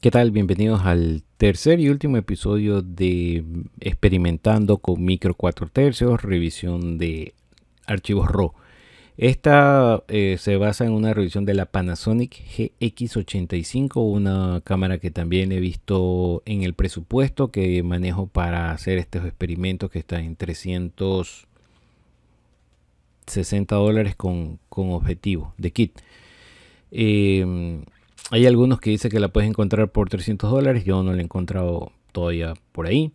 ¿Qué tal? Bienvenidos al tercer y último episodio de Experimentando con Micro 4 tercios, revisión de archivos RAW. Esta eh, se basa en una revisión de la Panasonic GX85, una cámara que también he visto en el presupuesto que manejo para hacer estos experimentos que están en 360 dólares con, con objetivo de kit. Eh, hay algunos que dicen que la puedes encontrar por 300 dólares. Yo no la he encontrado todavía por ahí.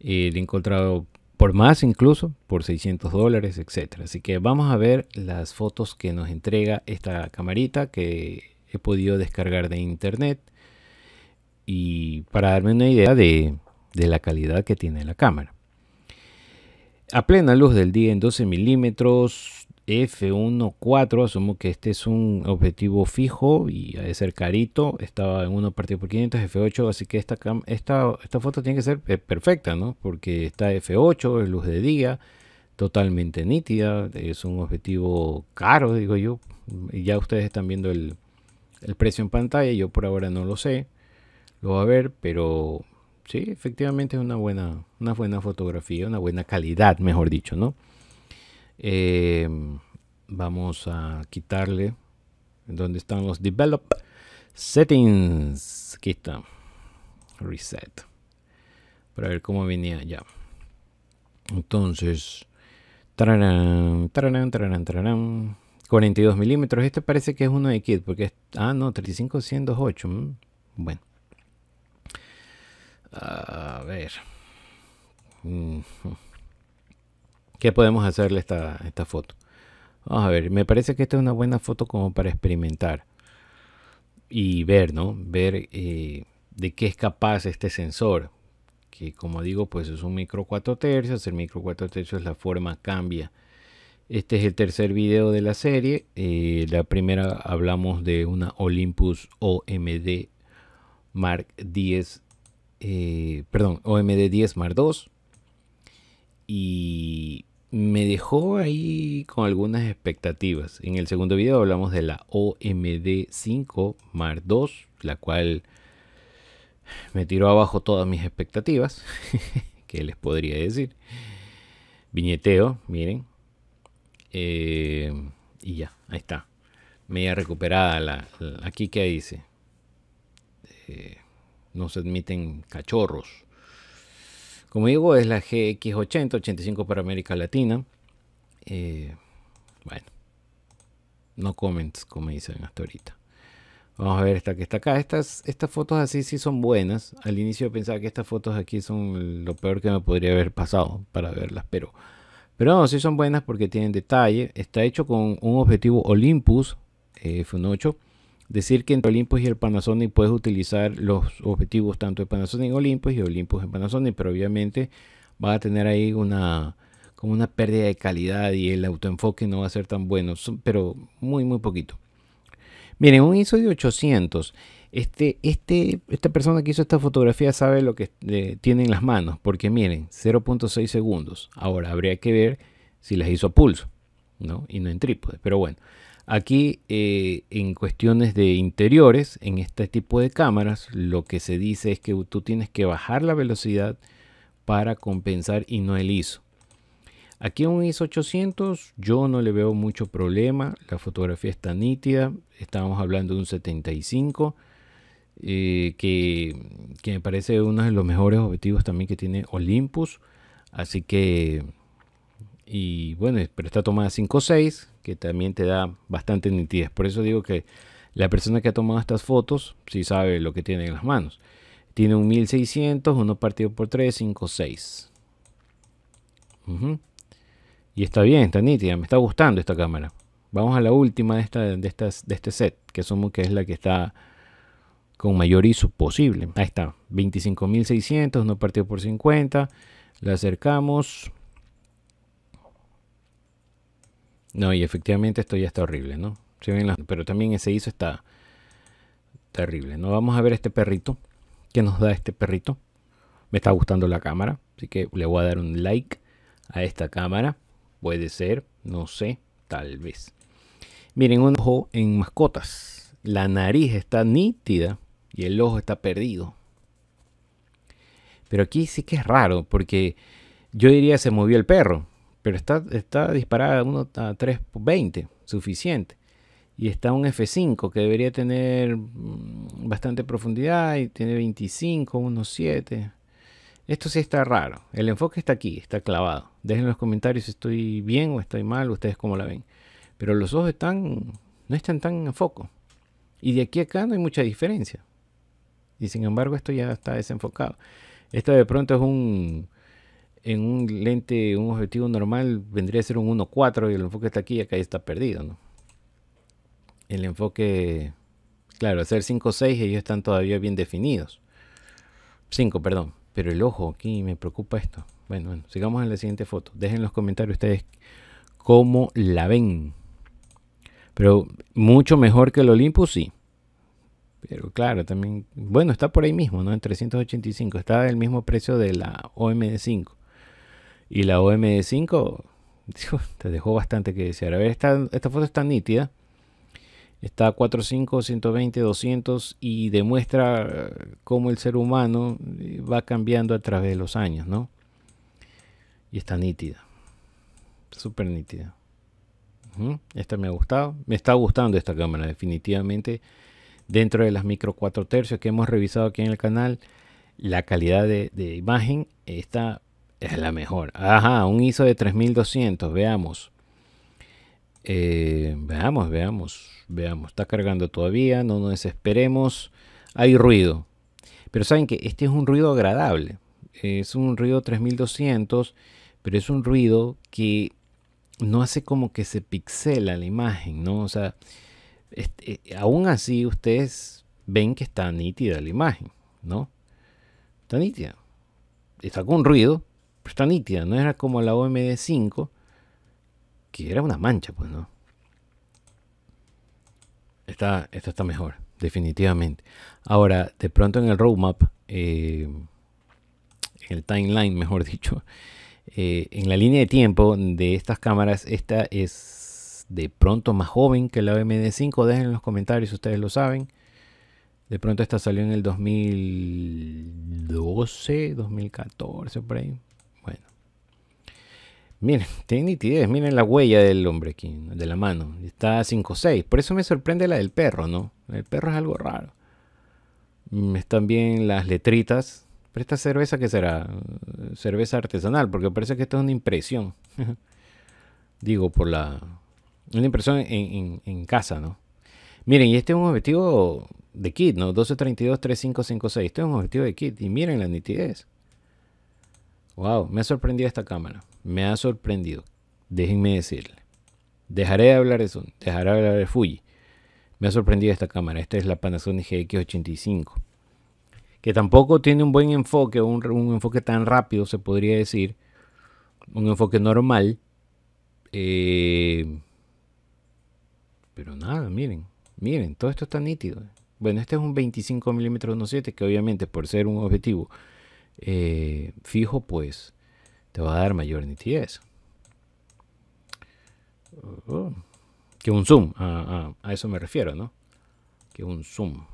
Eh, la he encontrado por más incluso, por 600 dólares, etc. Así que vamos a ver las fotos que nos entrega esta camarita que he podido descargar de internet. Y para darme una idea de, de la calidad que tiene la cámara. A plena luz del día en 12 milímetros, F1.4, asumo que este es un objetivo fijo y ha de ser carito, estaba en 1 partido por 500, F8, así que esta, esta foto tiene que ser eh, perfecta, ¿no? Porque está F8, es luz de día, totalmente nítida, es un objetivo caro, digo yo, ya ustedes están viendo el, precio en pantalla, yo por ahora no lo sé, lo va a ver, pero sí, efectivamente es una buena, una buena fotografía, una buena calidad, mejor dicho, ¿no? Eh, vamos a quitarle donde están los develop settings. Aquí está. Reset. Para ver cómo venía ya. Entonces. 42 milímetros. Este parece que es uno de kit. Porque es, ah, no, 35, bueno. A ver. Mm, ¿Qué podemos hacerle esta, foto? Vamos a ver, me parece que esta es una buena foto como para experimentar y ver, ¿no? Ver eh, de qué es capaz este sensor, que como digo, pues es un micro 4 tercios, el micro 4 tercios la forma cambia. Este es el tercer video de la serie, eh, la primera hablamos de una Olympus OMD Mark 10, eh, perdón, OMD 10 Mark 2 y me dejó ahí con algunas expectativas. En el segundo video hablamos de la OMD 5 Mar 2, la cual me tiró abajo todas mis expectativas. ¿Qué les podría decir? Viñeteo, miren. Eh, y ya, ahí está. Media recuperada la, aquí que dice. Eh, no se admiten cachorros. Como digo, es la GX80, 85 para América Latina. Eh, bueno, no comments, como dicen hasta ahorita. Vamos a ver esta que está acá. Estas, estas fotos así sí son buenas. Al inicio pensaba que estas fotos aquí son lo peor que me podría haber pasado para verlas, pero, pero no, sí son buenas porque tienen detalle. Está hecho con un objetivo Olympus eh, F18 Decir que entre Olympus y el Panasonic puedes utilizar los objetivos tanto de Panasonic en Olympus y Olympus en Panasonic, pero obviamente va a tener ahí una como una pérdida de calidad y el autoenfoque no va a ser tan bueno, pero muy muy poquito. Miren, un ISO de 800. Este, este, esta persona que hizo esta fotografía sabe lo que eh, tiene en las manos, porque miren, 0.6 segundos. Ahora, habría que ver si las hizo a pulso, ¿no? Y no en trípode, pero bueno. Aquí eh, en cuestiones de interiores, en este tipo de cámaras, lo que se dice es que tú tienes que bajar la velocidad para compensar y no el ISO. Aquí un ISO 800 yo no le veo mucho problema, la fotografía está nítida, estábamos hablando de un 75, eh, que, que me parece uno de los mejores objetivos también que tiene Olympus, así que, y bueno, pero está tomada 5.6, que también te da bastante nitidez. Por eso digo que la persona que ha tomado estas fotos sí sabe lo que tiene en las manos. Tiene un 1600, uno partido por 3, 5, 6. Y está bien, está nítida, me está gustando esta cámara. Vamos a la última de, de, estas, de este set, que somos que es la que está con mayor ISO posible. Ahí está, 25.600, uno partido por 50. La acercamos. No, y efectivamente esto ya está horrible, ¿no? Pero también ese hizo está terrible, ¿no? Vamos a ver este perrito. ¿Qué nos da este perrito? Me está gustando la cámara, así que le voy a dar un like a esta cámara. Puede ser, no sé, tal vez. Miren, un ojo en mascotas. La nariz está nítida y el ojo está perdido. Pero aquí sí que es raro, porque yo diría se movió el perro, pero está, está disparada 1 a 3.20, suficiente. Y está un F5 que debería tener mm, bastante profundidad y tiene 25, 17 7. Esto sí está raro. El enfoque está aquí, está clavado. Dejen en los comentarios si estoy bien o estoy mal, ustedes cómo la ven. Pero los ojos están, no están tan en foco. Y de aquí a acá no hay mucha diferencia. Y sin embargo esto ya está desenfocado. Esto de pronto es un en un lente, un objetivo normal, vendría a ser un 1.4 y el enfoque está aquí y acá está perdido, El enfoque, claro, hacer 5.6 ellos están todavía bien definidos. 5, perdón. Pero el ojo, aquí me preocupa esto. Bueno, sigamos en la siguiente foto. Dejen los comentarios ustedes cómo la ven. Pero mucho mejor que el Olympus, sí. Pero claro, también, bueno, está por ahí mismo, ¿no? En 385, está el mismo precio de la OMD5. Y la omd 5 te dejó bastante que desear. A ver, esta, foto está nítida. Está a 45, 120, 200 y demuestra eh, cómo el ser humano eh, va cambiando a través de los años, ¿no? Y está nítida. Súper nítida. Esta me ha gustado. Me está gustando esta cámara, definitivamente. Dentro de las micro 4 tercios que hemos revisado aquí en el canal, la calidad de, de imagen está es la mejor. Ajá, un ISO de 3200. Veamos. Eh, veamos, veamos, veamos. Está cargando todavía. No nos desesperemos. Hay ruido. Pero saben que este es un ruido agradable. Es un ruido 3200. Pero es un ruido que no hace como que se pixela la imagen, ¿no? O sea, este, eh, aún así ustedes ven que está nítida la imagen, ¿no? Está nítida. Está con ruido, está nítida, no era como la OMD5, que era una mancha, pues, ¿no? Esta, está mejor, definitivamente. Ahora, de pronto en el roadmap, eh, en el timeline, mejor dicho, eh, en la línea de tiempo de estas cámaras, esta es de pronto más joven que la OMD5. Dejen en los comentarios, si ustedes lo saben. De pronto esta salió en el 2012, 2014, por ahí. Miren, tiene nitidez, miren la huella del hombre aquí, de la mano. Está 5-6. Por eso me sorprende la del perro, ¿no? El perro es algo raro. Mm, están bien las letritas. Pero esta cerveza, ¿qué será? Cerveza artesanal, porque parece que esto es una impresión. Digo, por la. Una impresión en, casa, ¿no? Miren, y este es un objetivo de kit, ¿no? 1232-3556. Este es un objetivo de kit. Y miren la nitidez. Wow, me ha sorprendido esta cámara me ha sorprendido. Déjenme decirle. Dejaré de hablar de dejaré de hablar de Fuji. Me ha sorprendido esta cámara. Esta es la Panasonic GX85. Que tampoco tiene un buen enfoque, un, enfoque tan rápido, se podría decir. Un enfoque normal. Eh, pero nada, miren. Miren, todo esto está nítido. Bueno, este es un 25 mm 1.7 que obviamente por ser un objetivo eh, fijo, pues te va a dar mayor nitidez. Oh, que un zoom, a eso me refiero, ¿no? Que un zoom.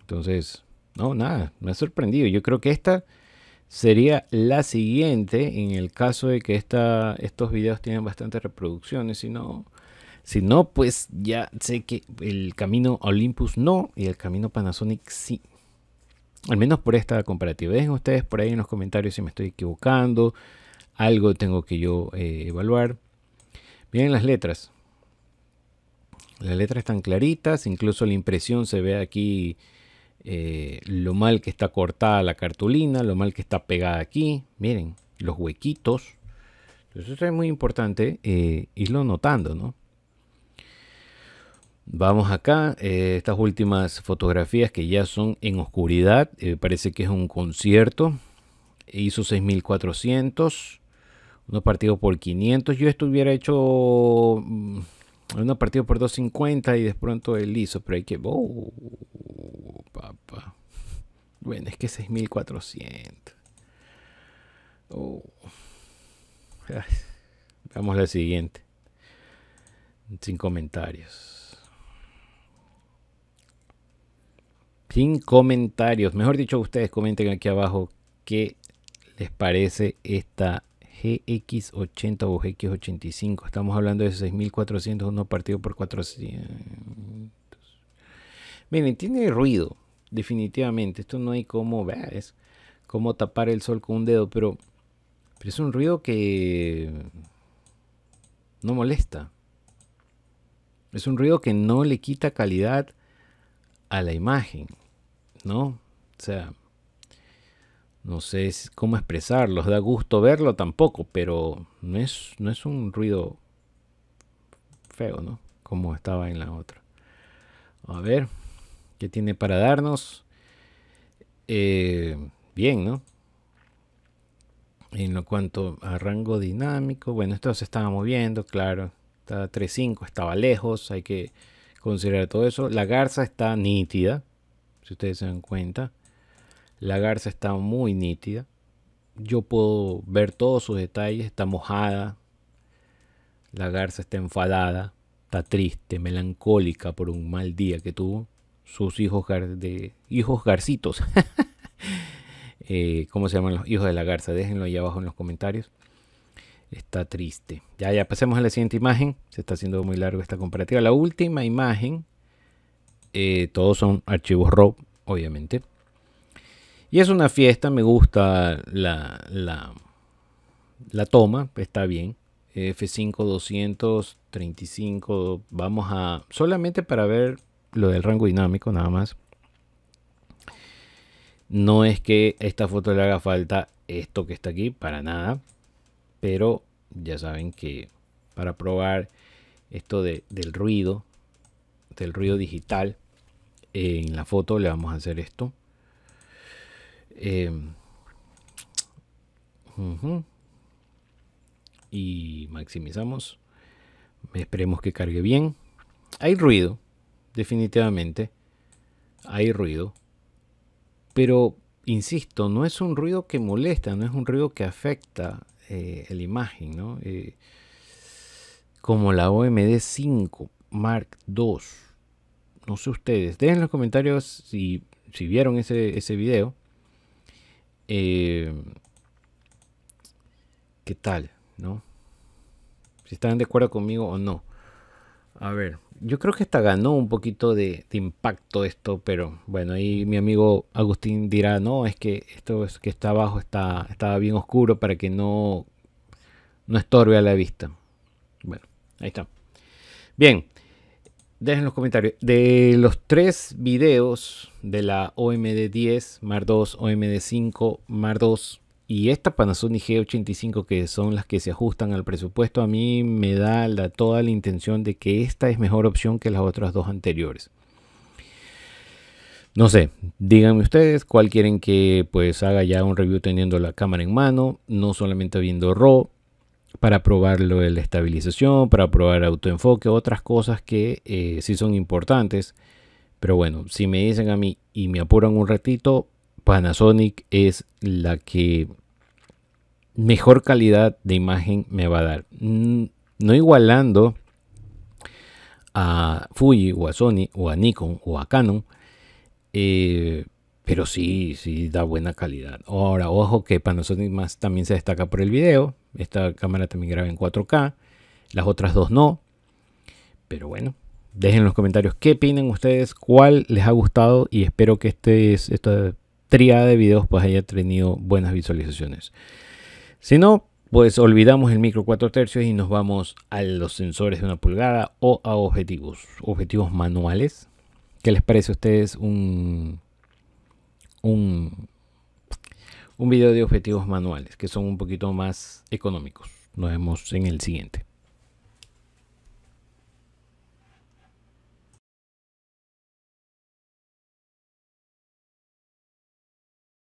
Entonces, no, nada, me ha sorprendido. Yo creo que esta sería la siguiente en el caso de que esta, estos videos tienen bastantes reproducciones. Si no, si no, pues ya sé que el camino Olympus no y el camino Panasonic sí. Al menos por esta comparativa. Dejen ustedes por ahí en los comentarios si me estoy equivocando, algo tengo que yo eh, evaluar. Miren las letras. Las letras están claritas, incluso la impresión se ve aquí eh, lo mal que está cortada la cartulina, lo mal que está pegada aquí. Miren, los huequitos. Entonces eso es muy importante eh, irlo notando, Vamos acá, estas últimas fotografías que ya son en oscuridad, parece que es un concierto. Hizo 6400. Uno partido por 500. Yo estuviera hecho mm, unos partido por 250 y de pronto el hizo, pero hay que. Oh, papá. Bueno, es que 6400. Oh. Veamos la siguiente. Sin comentarios. Sin comentarios. Mejor dicho, ustedes comenten aquí abajo qué les parece esta GX80 o GX85. Estamos hablando de 6.401 partido por 400. Miren, tiene ruido, definitivamente. Esto no hay cómo, es como tapar el sol con un dedo, pero, pero es un ruido que no molesta. Es un ruido que no le quita calidad a la imagen, ¿no? O sea, no sé cómo expresarlos, da gusto verlo tampoco, pero no es, un ruido feo, ¿no? Como estaba en la otra. A ver, ¿qué tiene para darnos? Eh, bien, ¿no? En lo cuanto a rango dinámico, bueno, esto se estaba moviendo, claro, estaba 3.5, estaba lejos, hay que considerar todo eso. La garza está nítida, si ustedes se dan cuenta la garza está muy nítida. Yo puedo ver todos sus detalles. Está mojada. La garza está enfadada. Está triste, melancólica por un mal día que tuvo. Sus hijos, de, hijos garcitos. Eh, ¿Cómo se llaman los hijos de la garza? Déjenlo ahí abajo en los comentarios está triste. Ya, ya, pasemos a la siguiente imagen. Se está haciendo muy largo esta comparativa. La última imagen, eh, todos son archivos RAW, obviamente. Y es una fiesta, me gusta la, la, toma, está bien. F5 235, vamos a... Solamente para ver lo del rango dinámico, nada más. No es que esta foto le haga falta esto que está aquí, para nada. Pero ya saben que para probar esto del ruido, del ruido digital, eh, en la foto le vamos a hacer esto. Em, y maximizamos. Esperemos que cargue bien. Hay ruido, definitivamente. Hay ruido. Pero, insisto, no es un ruido que molesta, no es un ruido que afecta eh, la imagen, eh, como la OMD 5 Mark II. No sé ustedes. Dejen en los comentarios si, vieron ese, ese video eh, ¿Qué tal? ¿No? Si están de acuerdo conmigo o no. A ver, yo creo que esta ganó un poquito de, de, impacto esto, pero bueno, ahí mi amigo Agustín dirá, no, es que esto es que está abajo está, bien oscuro para que no, no estorbe a la vista. Bueno, ahí está. Bien, Dejen los comentarios. De los tres videos de la OMD 10, Mar 2, OMD 5, Mar 2 y esta Panasonic G85 que son las que se ajustan al presupuesto, a mí me da toda la intención de que esta es mejor opción que las otras dos anteriores. No sé, díganme ustedes cuál quieren que pues haga ya un review teniendo la cámara en mano, no solamente viendo RAW, para probar lo de la estabilización, para probar autoenfoque, otras cosas que eh, sí son importantes. Pero bueno, si me dicen a mí y me apuran un ratito, Panasonic es la que mejor calidad de imagen me va a dar. Mm, no igualando a Fuji o a Sony o a Nikon o a Canon, eh, pero sí, sí da buena calidad. Ahora, ojo que Panasonic más también se destaca por el video, esta cámara también graba en 4K, las otras dos no. Pero bueno, dejen en los comentarios qué opinan ustedes, cuál les ha gustado y espero que este, esta triada de videos pues haya tenido buenas visualizaciones. Si no, pues olvidamos el micro 4 tercios y nos vamos a los sensores de una pulgada o a objetivos, objetivos manuales. ¿Qué les parece a ustedes un, un un video de objetivos manuales que son un poquito más económicos. Nos vemos en el siguiente.